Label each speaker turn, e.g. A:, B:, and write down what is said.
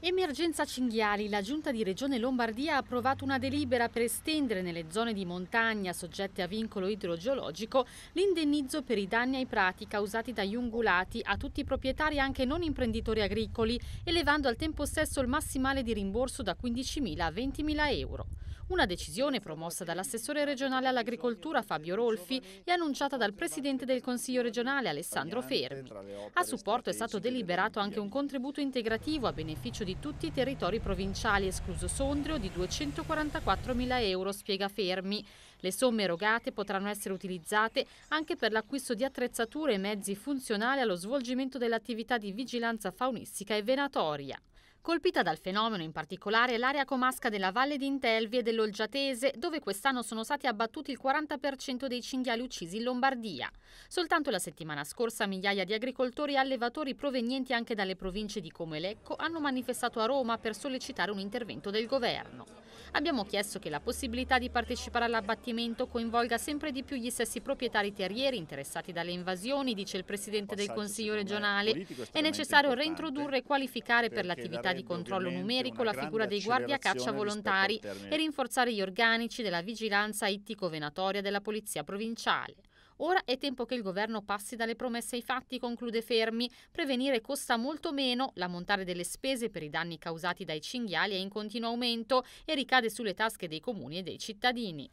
A: Emergenza cinghiali, la giunta di Regione Lombardia ha approvato una delibera per estendere nelle zone di montagna soggette a vincolo idrogeologico l'indennizzo per i danni ai prati causati dagli ungulati a tutti i proprietari anche non imprenditori agricoli, elevando al tempo stesso il massimale di rimborso da 15.000 a 20.000 euro. Una decisione promossa dall'assessore regionale all'agricoltura Fabio Rolfi e annunciata dal presidente del Consiglio regionale Alessandro Fermi. A supporto è stato deliberato anche un contributo integrativo a beneficio di tutti i territori provinciali, escluso Sondrio, di 244.000 euro, spiega Fermi. Le somme erogate potranno essere utilizzate anche per l'acquisto di attrezzature e mezzi funzionali allo svolgimento dell'attività di vigilanza faunistica e venatoria. Colpita dal fenomeno in particolare l'area comasca della Valle d'Intelvi e dell'Olgiatese, dove quest'anno sono stati abbattuti il 40% dei cinghiali uccisi in Lombardia. Soltanto la settimana scorsa migliaia di agricoltori e allevatori provenienti anche dalle province di Como e Lecco hanno manifestato a Roma per sollecitare un intervento del governo. Abbiamo chiesto che la possibilità di partecipare all'abbattimento coinvolga sempre di più gli stessi proprietari terrieri interessati dalle invasioni, dice il Presidente del Consiglio regionale. È necessario reintrodurre e qualificare per l'attività di controllo numerico la figura dei guardia caccia volontari e rinforzare gli organici della vigilanza ittico-venatoria della Polizia Provinciale. Ora è tempo che il governo passi dalle promesse ai fatti, conclude Fermi. Prevenire costa molto meno, l'ammontare delle spese per i danni causati dai cinghiali è in continuo aumento e ricade sulle tasche dei comuni e dei cittadini.